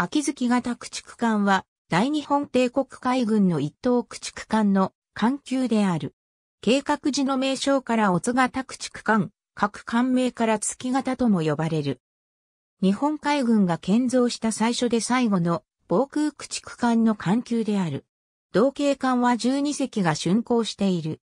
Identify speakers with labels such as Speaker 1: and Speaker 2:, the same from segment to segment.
Speaker 1: 秋月型駆逐艦は、大日本帝国海軍の一等駆逐艦の艦級である。計画時の名称から乙型駆逐艦、各艦名から月型とも呼ばれる。日本海軍が建造した最初で最後の防空駆逐艦の艦級である。同型艦は12隻が竣工している。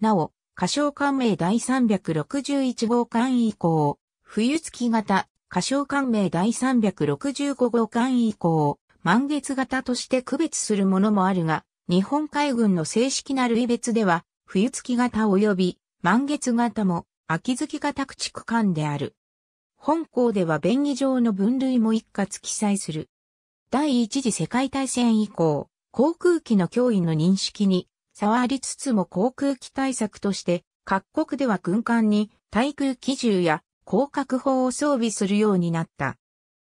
Speaker 1: なお、仮称艦名第361号艦以降、冬月型、歌唱官名第365号館以降、満月型として区別するものもあるが、日本海軍の正式な類別では、冬月型及び満月型も秋月型駆逐艦である。本校では便宜上の分類も一括記載する。第一次世界大戦以降、航空機の脅威の認識に差はありつつも航空機対策として、各国では軍艦に対空機銃や広角砲を装備するようになった。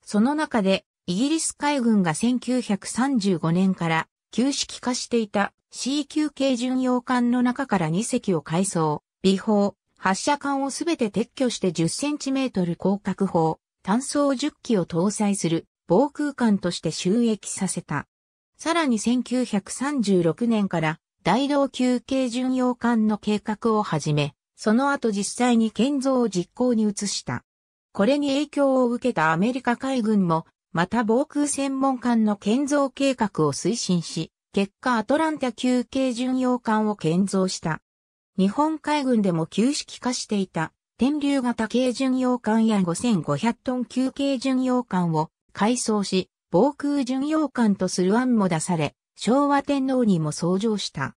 Speaker 1: その中で、イギリス海軍が1935年から旧式化していた C 級軽巡洋艦の中から2隻を改装、微砲、発射艦をすべて撤去して10センチメートル広角砲、単装10機を搭載する防空艦として収益させた。さらに1936年から大道級軽巡洋艦の計画を始め、その後実際に建造を実行に移した。これに影響を受けたアメリカ海軍も、また防空専門艦の建造計画を推進し、結果アトランタ級憩巡洋艦を建造した。日本海軍でも旧式化していた、天竜型軽巡洋艦や5500トン級憩巡洋艦を改装し、防空巡洋艦とする案も出され、昭和天皇にも創上した。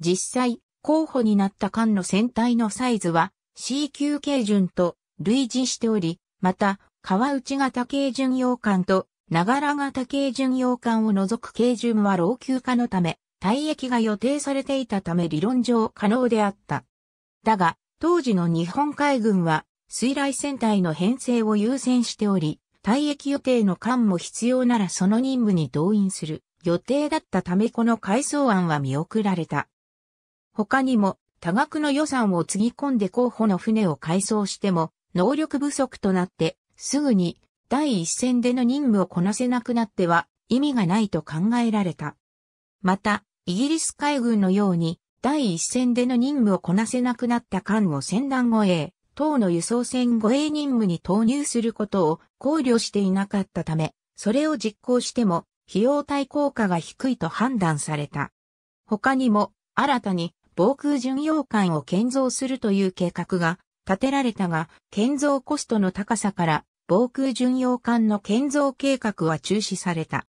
Speaker 1: 実際、候補になった艦の船体のサイズは C 級軽巡と類似しており、また、川内型軽巡洋艦と長良ら型軽巡洋艦を除く軽巡は老朽化のため、退役が予定されていたため理論上可能であった。だが、当時の日本海軍は、水雷戦隊の編成を優先しており、退役予定の艦も必要ならその任務に動員する予定だったためこの改装案は見送られた。他にも多額の予算をつぎ込んで候補の船を改装しても能力不足となってすぐに第一線での任務をこなせなくなっては意味がないと考えられた。また、イギリス海軍のように第一線での任務をこなせなくなった艦を船団護衛、等の輸送船護衛任務に投入することを考慮していなかったため、それを実行しても費用対効果が低いと判断された。他にも新たに防空巡洋艦を建造するという計画が立てられたが、建造コストの高さから防空巡洋艦の建造計画は中止された。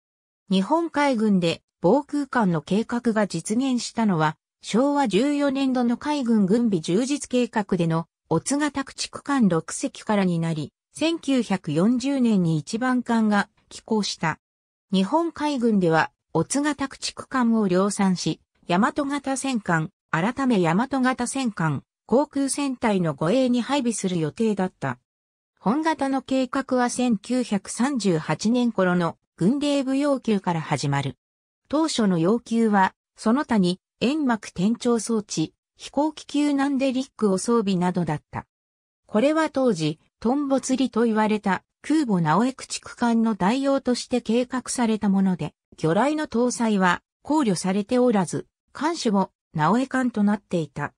Speaker 1: 日本海軍で防空艦の計画が実現したのは、昭和14年度の海軍軍備充実計画での、お津が宅地区間6隻からになり、1940年に一番艦が寄港した。日本海軍では、お津が宅地区間を量産し、大和型戦艦、改め大和型戦艦、航空戦隊の護衛に配備する予定だった。本型の計画は1938年頃の軍令部要求から始まる。当初の要求は、その他に煙幕転調装置、飛行機級なんでリックを装備などだった。これは当時、トンボ釣りと言われた空母直江駆逐艦の代用として計画されたもので、魚雷の搭載は考慮されておらず、艦首を直江艦となっていた。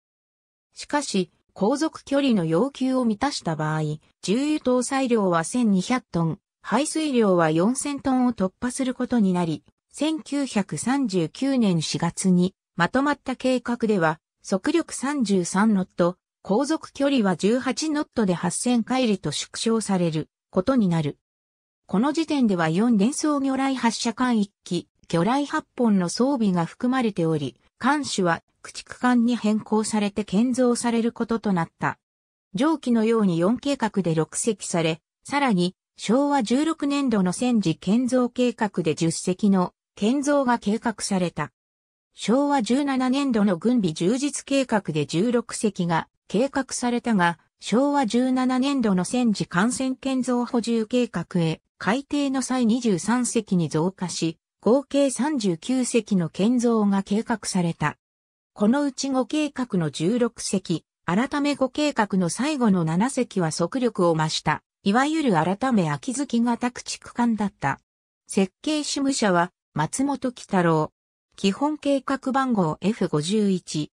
Speaker 1: しかし、航続距離の要求を満たした場合、重油搭載量は1200トン、排水量は4000トンを突破することになり、1939年4月にまとまった計画では、速力33ノット、航続距離は18ノットで8000回りと縮小されることになる。この時点では4連装魚雷発射艦1機、魚雷8本の装備が含まれており、艦首は駆逐艦に変更されて建造されることとなった。上記のように4計画で6隻され、さらに昭和16年度の戦時建造計画で10隻の建造が計画された。昭和17年度の軍備充実計画で16隻が計画されたが、昭和17年度の戦時艦船建造補充計画へ改定の際23隻に増加し、合計39隻の建造が計画された。このうち5計画の16隻、改め5計画の最後の7隻は速力を増した、いわゆる改め秋月型駆逐艦だった。設計主務者は松本喜太郎。基本計画番号 F51。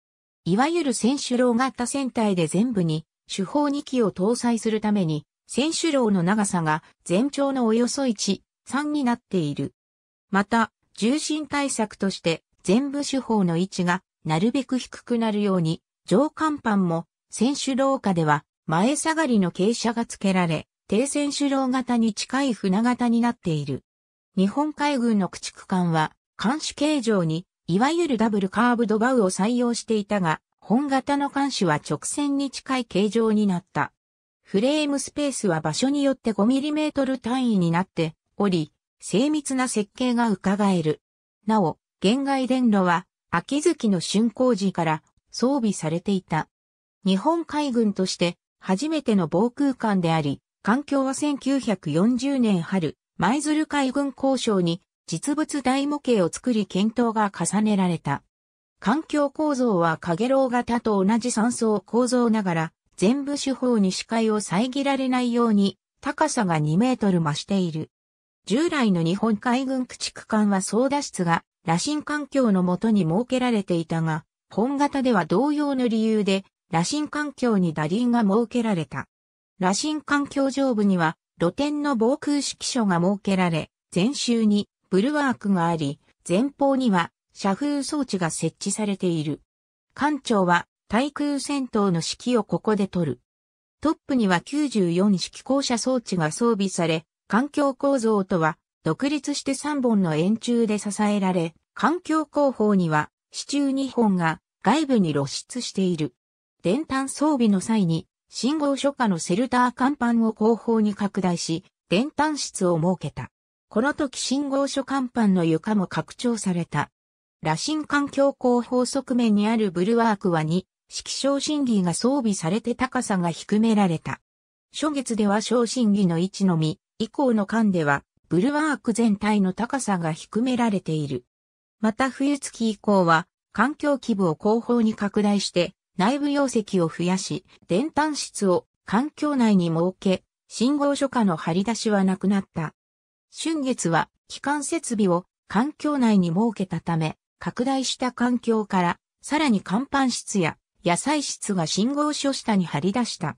Speaker 1: いわゆる選手楼型船体で全部に主砲2機を搭載するために、選手楼の長さが全長のおよそ1、3になっている。また、重心対策として全部手法の位置がなるべく低くなるように、上甲板も選手廊下では前下がりの傾斜が付けられ、低選手廊型に近い船型になっている。日本海軍の駆逐艦は、艦首形状に、いわゆるダブルカーブドバウを採用していたが、本型の艦首は直線に近い形状になった。フレームスペースは場所によって 5mm 単位になっており、精密な設計が伺える。なお、現外電炉は、秋月の竣工時から装備されていた。日本海軍として初めての防空艦であり、環境は1940年春、舞鶴海軍交渉に実物大模型を作り検討が重ねられた。環境構造は影楼型と同じ三層構造ながら、全部手法に視界を遮られないように、高さが2メートル増している。従来の日本海軍駆逐艦は操舵室が羅針環境のもとに設けられていたが、本型では同様の理由で羅針環境に打輪が設けられた。羅針環境上部には露天の防空指揮所が設けられ、前周にブルワークがあり、前方には射風装置が設置されている。艦長は対空戦闘の指揮をここで取る。トップには94式揮校舎装置が装備され、環境構造とは、独立して3本の円柱で支えられ、環境工法には、支柱2本が外部に露出している。電端装備の際に、信号書夏のセルター甲板を後方に拡大し、電端室を設けた。この時信号書甲板の床も拡張された。羅針環境工法側面にあるブルワークは2、色小審議が装備されて高さが低められた。初月では小審議の位置のみ、以降の間では、ブルワーク全体の高さが低められている。また冬月以降は、環境規模を後方に拡大して、内部容積を増やし、電端室を環境内に設け、信号書下の張り出しはなくなった。春月は、機関設備を環境内に設けたため、拡大した環境から、さらに甲板室や野菜室が信号書下に張り出した。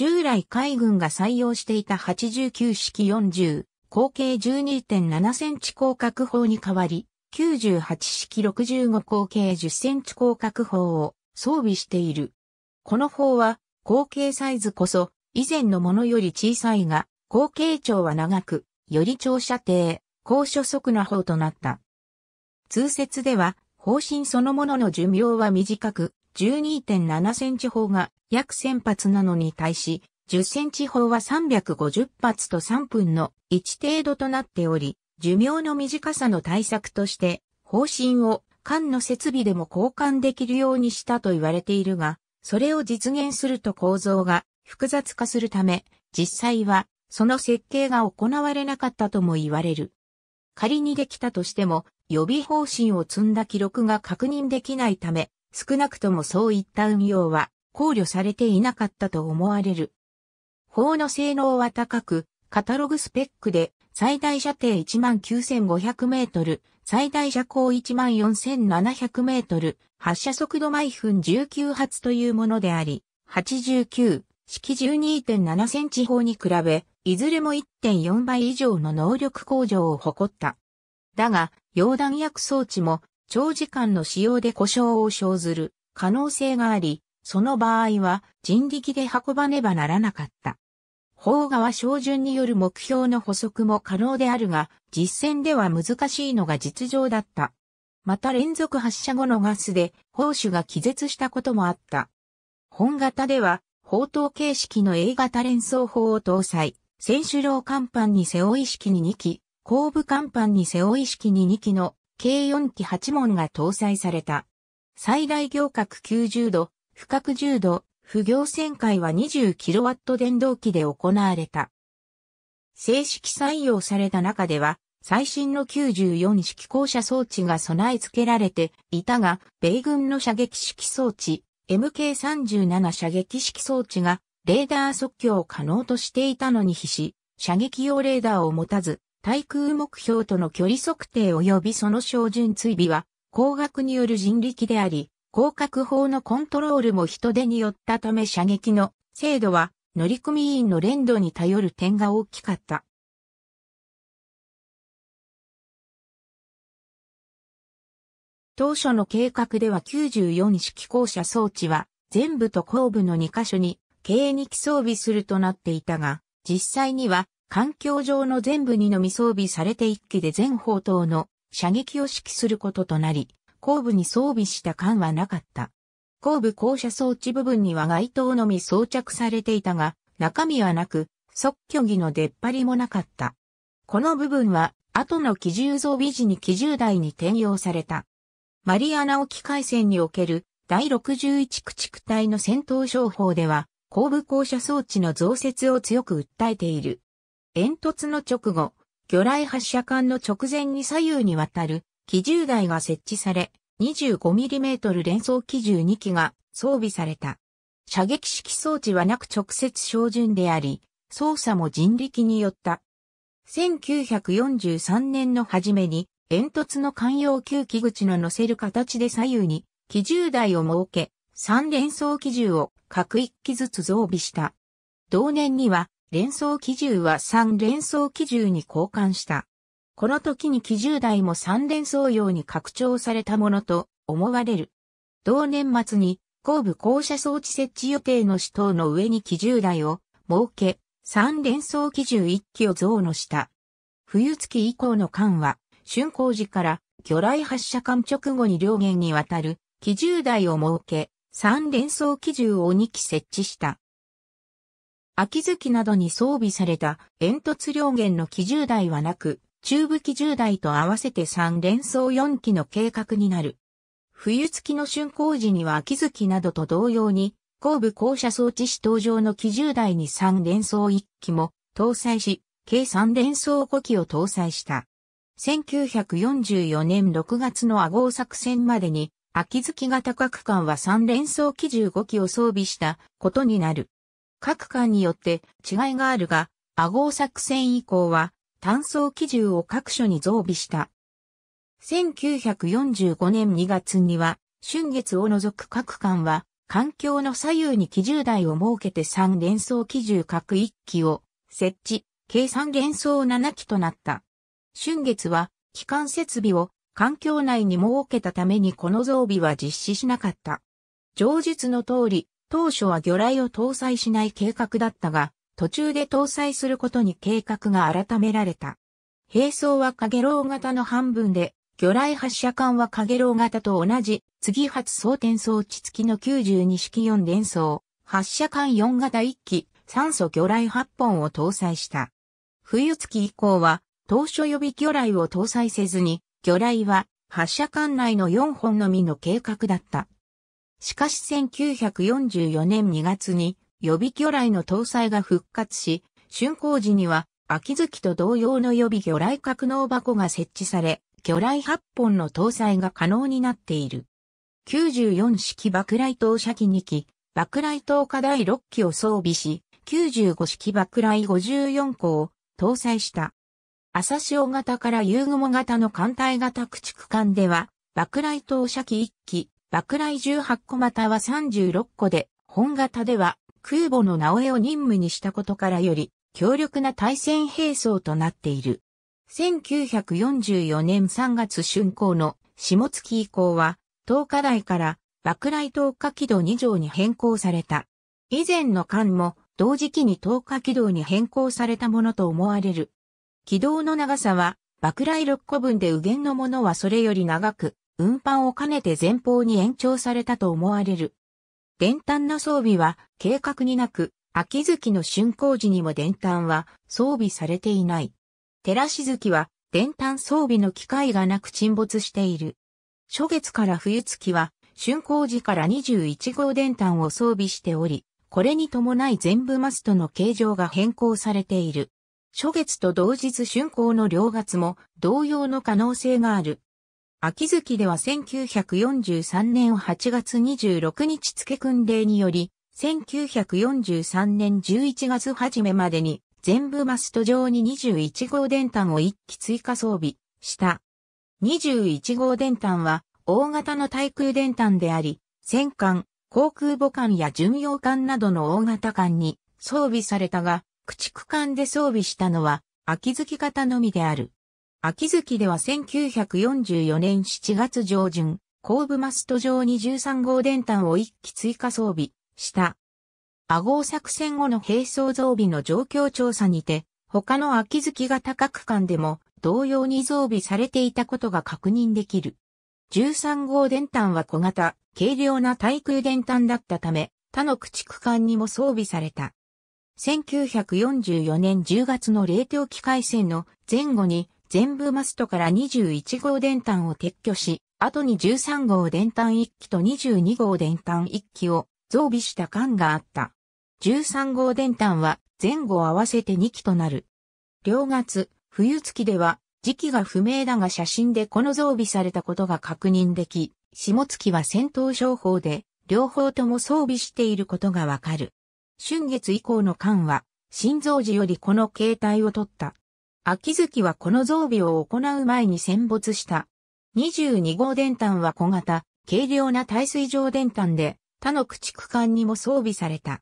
Speaker 1: 従来海軍が採用していた89式40、口径12.7センチ広角砲に代わり、98式65口径10センチ広角砲を装備している。この砲は、口径サイズこそ、以前のものより小さいが、口径長は長く、より長射程、高所速な砲となった。通説では、方針そのものの寿命は短く、12.7センチ砲が約1000発なのに対し、10センチ砲は350発と3分の1程度となっており、寿命の短さの対策として、方針を艦の設備でも交換できるようにしたと言われているが、それを実現すると構造が複雑化するため、実際はその設計が行われなかったとも言われる。仮にできたとしても、予備方針を積んだ記録が確認できないため、少なくともそういった運用は考慮されていなかったと思われる。砲の性能は高く、カタログスペックで最大射程19,500メートル、最大射高14,700メートル、発射速度毎分19発というものであり、89、式12.7センチ砲に比べ、いずれも1.4倍以上の能力向上を誇った。だが、溶弾薬装置も長時間の使用で故障を生ずる可能性があり、その場合は人力で運ばねばならなかった。法側照準による目標の補足も可能であるが、実践では難しいのが実情だった。また連続発射後のガスで、砲手が気絶したこともあった。本型では、砲塔形式の A 型連装砲を搭載、選手楼甲板に背負い式に2機、後部甲板に背負い式に2機の計4機8門が搭載された。最大行角90度、深角10度、不行旋回は 20kW 電動機で行われた。正式採用された中では、最新の94式校舎装置が備え付けられていたが、米軍の射撃式装置、MK37 射撃式装置がレーダー測距を可能としていたのに比し、射撃用レーダーを持たず、対空目標との距離測定及びその照準追尾は、光学による人力であり、広角砲のコントロールも人手によったため射撃の精度は乗組員の連動に頼る点が大きかった。当初の計画では94式校舎装置は全部と後部の2箇所に軽2機装備するとなっていたが、実際には環境上の全部にのみ装備されて一機で全砲塔の射撃を指揮することとなり、後部に装備した艦はなかった。後部降車装置部分には街灯のみ装着されていたが、中身はなく、即居儀の出っ張りもなかった。この部分は、後の機銃装備時に機銃台に転用された。マリアナ沖海戦における第61駆逐隊の戦闘商法では、後部降車装置の増設を強く訴えている。煙突の直後、魚雷発射管の直前に左右にわたる機銃台が設置され、25mm 連装機銃2機が装備された。射撃式装置はなく直接照準であり、操作も人力によった。1943年の初めに煙突の関用吸機口の乗せる形で左右に機銃台を設け、3連装機銃を各1機ずつ増備した。同年には連想機銃は3連想機銃に交換した。この時に機銃台も3連想用に拡張されたものと思われる。同年末に後部降車装置設置予定の死塔の上に機銃台を設け、3連想機銃1機を増のした。冬月以降の間は、春工時から魚雷発射艦直後に両舷にわたる機銃台を設け、3連想機銃を2機設置した。秋月などに装備された煙突両舷の機銃台はなく、中部機銃台と合わせて3連装4機の計画になる。冬月の竣工時には秋月などと同様に、後部降車装置士登場の機銃台に3連装1機も搭載し、計3連装5機を搭載した。1944年6月の阿合作戦までに、秋月型各艦は3連装機15機を装備したことになる。各艦によって違いがあるが、アゴー作戦以降は単装機銃を各所に増備した。1945年2月には、春月を除く各艦は、環境の左右に機銃台を設けて3連装機銃各1機を設置、計3連装7機となった。春月は、機関設備を環境内に設けたためにこの増備は実施しなかった。上述の通り、当初は魚雷を搭載しない計画だったが、途中で搭載することに計画が改められた。兵装はカゲロウ型の半分で、魚雷発射管はカゲロウ型と同じ、次発装填装置付きの92式4連装、発射管4型1機、酸素魚雷8本を搭載した。冬月以降は、当初予備魚雷を搭載せずに、魚雷は発射管内の4本のみの計画だった。しかし1944年2月に予備魚雷の搭載が復活し、竣工時には秋月と同様の予備魚雷格納箱が設置され、魚雷8本の搭載が可能になっている。94式爆雷投射機2機、爆雷投下第6機を装備し、95式爆雷54個を搭載した。朝潮型から夕雲型の艦隊型駆逐艦では、爆雷投射機1機、爆雷18個または36個で、本型では空母の直江を任務にしたことからより、強力な対戦兵装となっている。1944年3月春工の下月以降は、東日台から爆雷東日軌道2条に変更された。以前の艦も同時期に東日軌道に変更されたものと思われる。軌道の長さは爆雷6個分で右舷のものはそれより長く、運搬を兼ねて前方に延長されたと思われる。電炭の装備は計画になく、秋月の竣工時にも電炭は装備されていない。寺し月は電炭装備の機会がなく沈没している。初月から冬月は竣工時から21号電炭を装備しており、これに伴い全部マストの形状が変更されている。初月と同日竣工の両月も同様の可能性がある。秋月では1943年8月26日付訓令により、1943年11月初めまでに全部マスト上に21号電端を1機追加装備した。21号電端は大型の対空電端であり、戦艦、航空母艦や巡洋艦などの大型艦に装備されたが、駆逐艦で装備したのは秋月型のみである。秋月では1944年7月上旬、後部マスト上に13号電端を1機追加装備した。アゴー作戦後の兵装備の状況調査にて、他の秋月型各間でも同様に装備されていたことが確認できる。13号電端は小型、軽量な対空電端だったため、他の駆逐艦にも装備された。1944年10月の冷凍機海戦の前後に全部マストから21号電端を撤去し、後に13号電端1機と22号電端1機を増備した艦があった。13号電端は前後合わせて2機となる。両月、冬月では時期が不明だが写真でこの増備されたことが確認でき、下月は戦闘商法で両方とも装備していることがわかる。春月以降の艦は、新造時よりこの形態を取った秋月はこの増備を行う前に戦没した。22号電炭は小型、軽量な耐水上電炭で、他の駆逐艦にも装備された。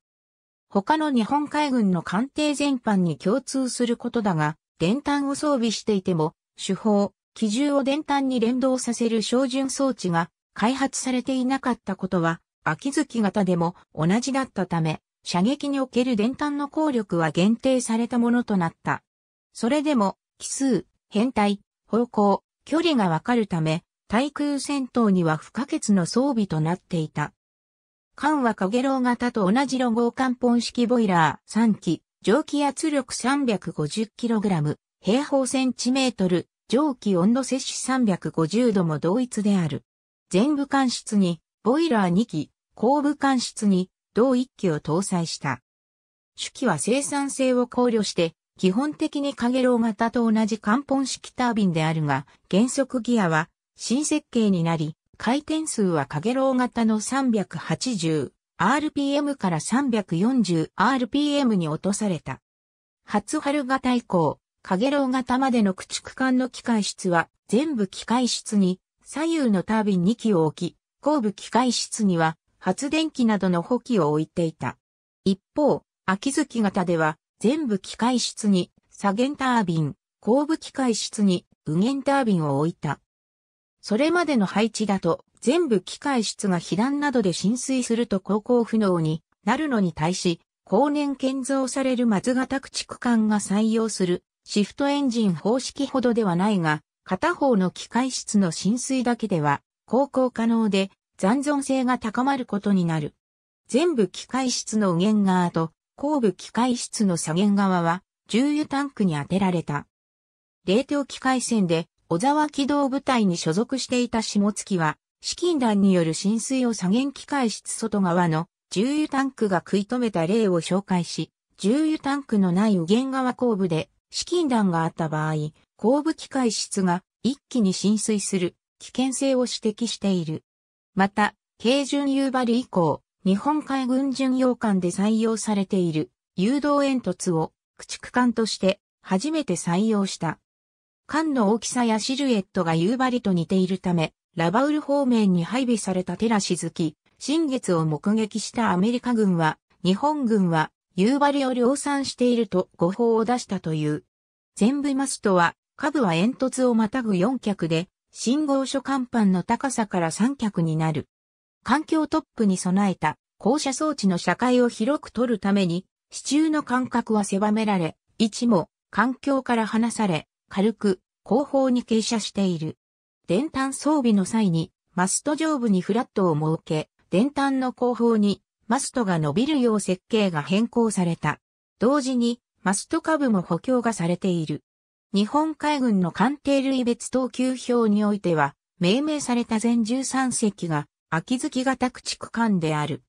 Speaker 1: 他の日本海軍の艦艇全般に共通することだが、電炭を装備していても、手法、機銃を電炭に連動させる照準装置が開発されていなかったことは、秋月型でも同じだったため、射撃における電炭の効力は限定されたものとなった。それでも、奇数、変態、方向、距離がわかるため、対空戦闘には不可欠の装備となっていた。艦はロウ型と同じロゴ艦本式ボイラー3機、蒸気圧力 350kg、平方センチメートル、蒸気温度摂取350度も同一である。全部艦室に、ボイラー2機、後部艦室に、同1機を搭載した。主機は生産性を考慮して、基本的にカゲロウ型と同じ関本式タービンであるが、原則ギアは新設計になり、回転数はカゲロウ型の 380rpm から 340rpm に落とされた。初春型以降、カゲロウ型までの駆逐艦の機械室は全部機械室に左右のタービン2機を置き、後部機械室には発電機などの補機を置いていた。一方、秋月型では全部機械室に、左舷タービン、後部機械室に、右舷タービンを置いた。それまでの配置だと、全部機械室が被弾などで浸水すると航行不能になるのに対し、後年建造される松型駆逐艦が採用するシフトエンジン方式ほどではないが、片方の機械室の浸水だけでは航行可能で残存性が高まることになる。全部機械室の右舷側と後部機械室の左舷側は、重油タンクに当てられた。冷凍機械船で、小沢機動部隊に所属していた下月は、資金団による浸水を左舷機械室外側の重油タンクが食い止めた例を紹介し、重油タンクのない右舷側後部で資金弾があった場合、後部機械室が一気に浸水する危険性を指摘している。また、軽巡夕張以降、日本海軍巡洋艦で採用されている誘導煙突を駆逐艦として初めて採用した。艦の大きさやシルエットが夕張と似ているため、ラバウル方面に配備されたテラしズき、新月を目撃したアメリカ軍は、日本軍は夕張を量産していると誤報を出したという。全部マストは、下部は煙突をまたぐ4脚で、信号所甲板の高さから3脚になる。環境トップに備えた降車装置の社会を広く取るために、支柱の間隔は狭められ、位置も環境から離され、軽く後方に傾斜している。電炭装備の際に、マスト上部にフラットを設け、電炭の後方にマストが伸びるよう設計が変更された。同時に、マスト下部も補強がされている。日本海軍の艦艇類別等級表においては、命名された全13隻が秋月型駆逐艦である。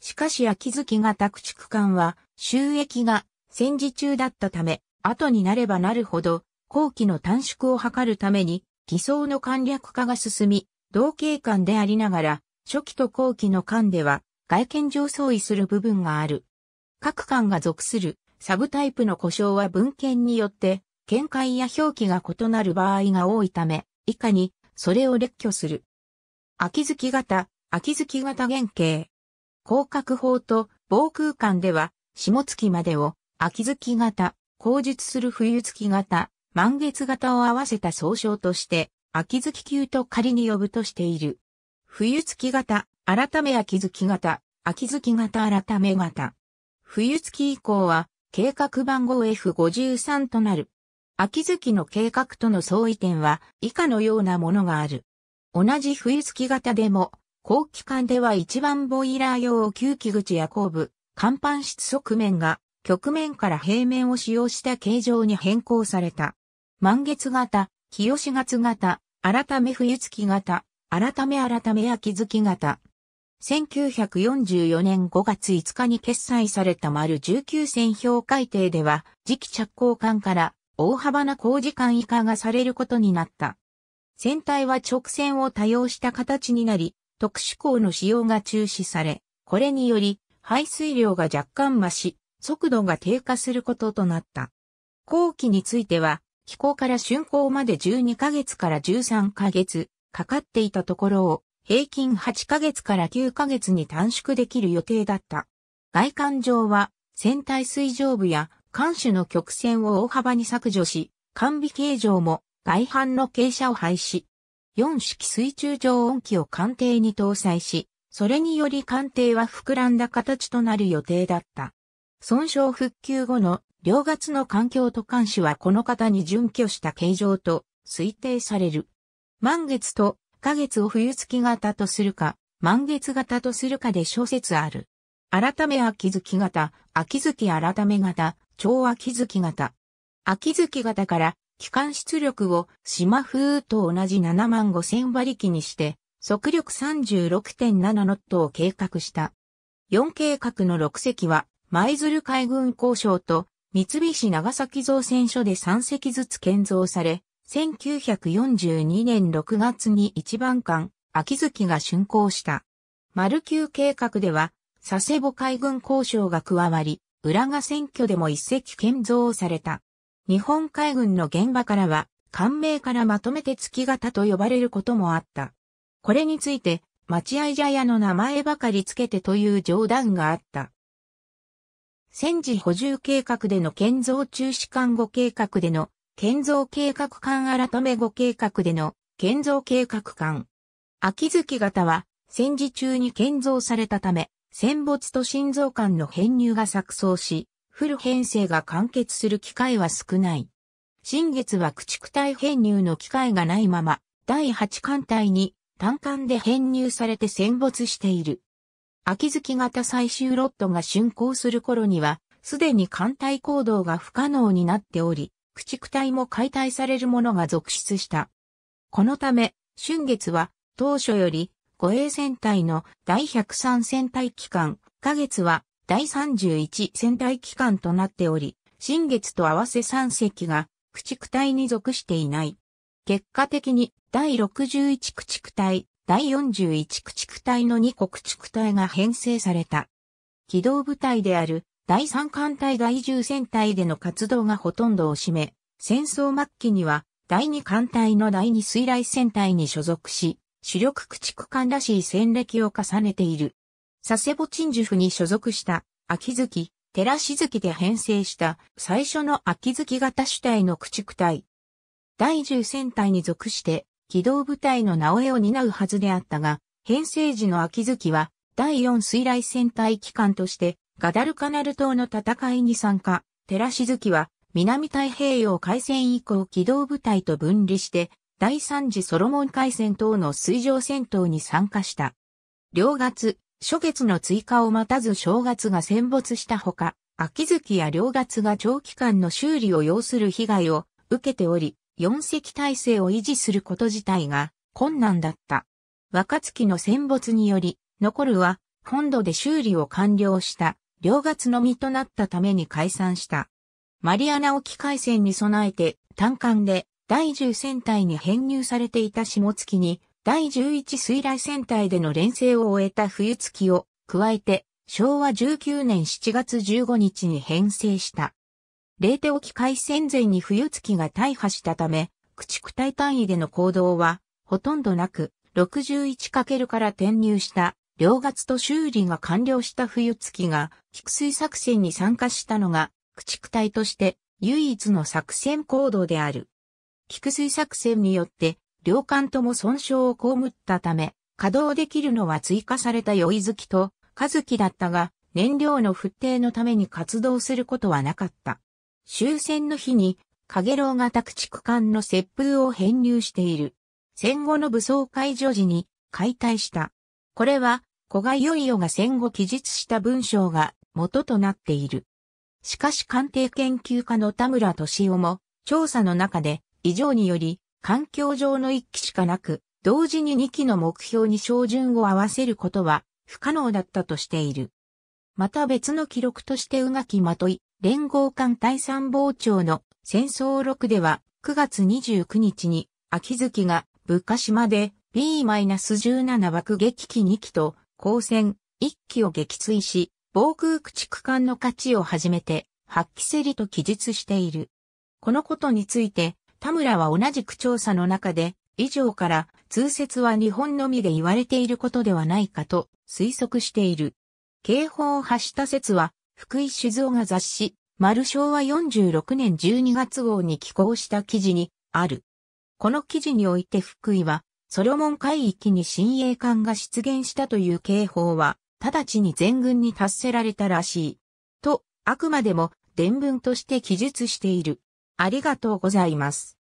Speaker 1: しかし秋月型駆逐艦は収益が戦時中だったため、後になればなるほど、後期の短縮を図るために、偽装の簡略化が進み、同型艦でありながら、初期と後期の艦では、外見上相違する部分がある。各艦が属するサブタイプの故障は文献によって、見解や表記が異なる場合が多いため、以下に、それを列挙する。秋月型、秋月型原型。広角法と防空間では、下月までを、秋月型、後述する冬月型、満月型を合わせた総称として、秋月級と仮に呼ぶとしている。冬月型、改め秋月型、秋月型改め型。冬月以降は、計画番号 F53 となる。秋月の計画との相違点は、以下のようなものがある。同じ冬月型でも、後期間では一番ボイラー用吸気口や後部、甲板室側面が、局面から平面を使用した形状に変更された。満月型、清月型、改め冬月型、改め改め秋月型。1944年5月5日に決済された丸19選評改定では、次期着工間から大幅な工時間以下がされることになった。船体は直線を多用した形になり、特殊鋼の使用が中止され、これにより排水量が若干増し、速度が低下することとなった。後期については、飛行から竣工まで12ヶ月から13ヶ月かかっていたところを平均8ヶ月から9ヶ月に短縮できる予定だった。外観上は船体水上部や艦首の曲線を大幅に削除し、完備形状も外反の傾斜を廃止。4式水中上温機を艦艇に搭載し、それにより艦艇は膨らんだ形となる予定だった。損傷復旧後の両月の環境と監視はこの方に準拠した形状と推定される。満月と花月を冬月型とするか、満月型とするかで諸説ある。改め秋月型、秋月改め型、超秋月型。秋月型から機関出力を島風と同じ7万5000馬力にして、速力36.7ノットを計画した。4計画の6隻は、舞鶴海軍交渉と三菱長崎造船所で3隻ずつ建造され、1942年6月に一番艦、秋月が竣工した。丸級計画では、佐世保海軍交渉が加わり、浦賀選挙でも一隻建造された。日本海軍の現場からは、艦名からまとめて月型と呼ばれることもあった。これについて、待合茶屋の名前ばかりつけてという冗談があった。戦時補充計画での建造中止艦後計画での建造計画艦改め後計画での建造計画艦。秋月型は戦時中に建造されたため、戦没と心臓艦の編入が錯綜し、フル編成が完結する機会は少ない。新月は駆逐隊編入の機会がないまま、第8艦隊に単艦で編入されて戦没している。秋月型最終ロットが竣工する頃には、すでに艦隊行動が不可能になっており、駆逐隊も解体されるものが続出した。このため、春月は当初より護衛戦隊の第103戦隊機関、下月は第31戦隊機関となっており、新月と合わせ3隻が駆逐隊に属していない。結果的に第61駆逐隊、第41駆逐隊の2個駆逐隊が編成された。機動部隊である第3艦隊第10戦隊での活動がほとんどを占め、戦争末期には第2艦隊の第2水雷戦隊に所属し、主力駆逐艦らしい戦歴を重ねている。佐世保鎮守府に所属した秋月、寺し月で編成した最初の秋月型主体の駆逐隊。第10戦隊に属して機動部隊の名前を担うはずであったが、編成時の秋月は第4水雷戦隊機関としてガダルカナル島の戦いに参加、寺し月は南太平洋海戦以降機動部隊と分離して、第3次ソロモン海戦等の水上戦闘に参加した。両月、初月の追加を待たず正月が戦没したほか、秋月や両月が長期間の修理を要する被害を受けており、四隻体制を維持すること自体が困難だった。若月の戦没により、残るは本土で修理を完了した両月のみとなったために解散した。マリアナ沖海戦に備えて単艦で第10戦隊に編入されていた下月に第11水雷戦隊での連戦を終えた冬月を加えて昭和19年7月15日に編成した。冷手沖海戦前に冬月が大破したため、駆逐隊単位での行動はほとんどなく 61× から転入した両月と修理が完了した冬月が菊水作戦に参加したのが駆逐隊として唯一の作戦行動である。菊水作戦によって両艦とも損傷を被ったため、稼働できるのは追加された酔い月と、和樹だったが、燃料の復定のために活動することはなかった。終戦の日に、影楼が宅地艦の接風を編入している。戦後の武装解除時に解体した。これは、古賀よいよが戦後記述した文章が元となっている。しかし鑑定研究家の田村敏夫も、調査の中で、以上により、環境上の1機しかなく、同時に2機の目標に照準を合わせることは不可能だったとしている。また別の記録として宇垣まとい、連合艦第参謀長の戦争録では9月29日に秋月が武下島で B-17 爆撃機2機と光線1機を撃墜し、防空駆逐艦の価値をはじめて、発揮せりと記述している。このことについて、田村は同じく調査の中で、以上から通説は日本のみで言われていることではないかと推測している。警報を発した説は、福井酒造が雑誌、丸昭和46年12月号に寄稿した記事にある。この記事において福井は、ソロモン海域に新鋭艦が出現したという警報は、直ちに全軍に達せられたらしい。と、あくまでも伝聞として記述している。ありがとうございます。